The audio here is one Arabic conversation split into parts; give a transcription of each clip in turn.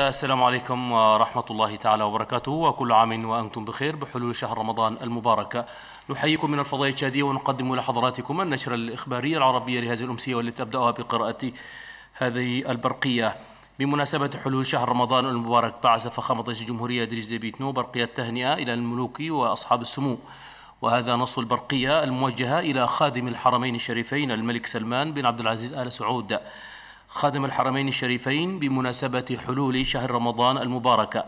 السلام عليكم ورحمة الله تعالى وبركاته وكل عام وأنتم بخير بحلول شهر رمضان المبارك نحييكم من الفضاء الشادية ونقدم لحضراتكم النشرة الإخبارية العربية لهذه الأمسية والتي أبدأها بقراءة هذه البرقية بمناسبة حلول شهر رمضان المبارك بعث فخامة رئيس الجمهورية إدريس ديبيتنو برقية تهنئة إلى الملوك وأصحاب السمو وهذا نص البرقية الموجهة إلى خادم الحرمين الشريفين الملك سلمان بن عبد العزيز آل سعود خادم الحرمين الشريفين بمناسبة حلول شهر رمضان المباركة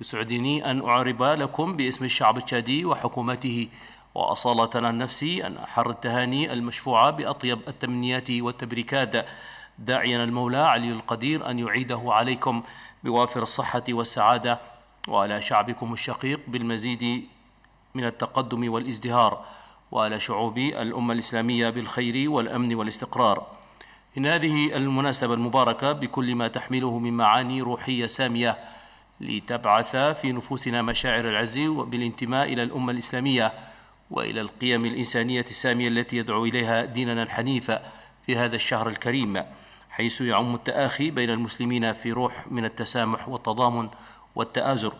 يسعدني أن أعرب لكم باسم الشعب التشادي وحكومته وأصالة عن نفسي أن أحر التهاني المشفوعة بأطيب التمنيات والتبريكات داعيا المولى علي القدير أن يعيده عليكم بوافر الصحة والسعادة وعلى شعبكم الشقيق بالمزيد من التقدم والازدهار وعلى شعوب الأمة الإسلامية بالخير والأمن والاستقرار إن هذه المناسبة المباركة بكل ما تحمله من معاني روحية سامية لتبعث في نفوسنا مشاعر العز بالانتماء إلى الأمة الإسلامية وإلى القيم الإنسانية السامية التي يدعو إليها ديننا الحنيف في هذا الشهر الكريم حيث يعم التآخي بين المسلمين في روح من التسامح والتضامن والتآزر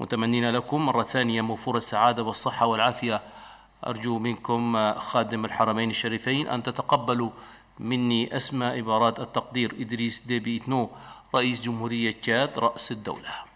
متمنين لكم مرة ثانية موفور السعادة والصحة والعافية أرجو منكم خادم الحرمين الشريفين أن تتقبلوا مني أسمى عبارات التقدير إدريس ديبي إتنو رئيس جمهورية تشاد رأس الدولة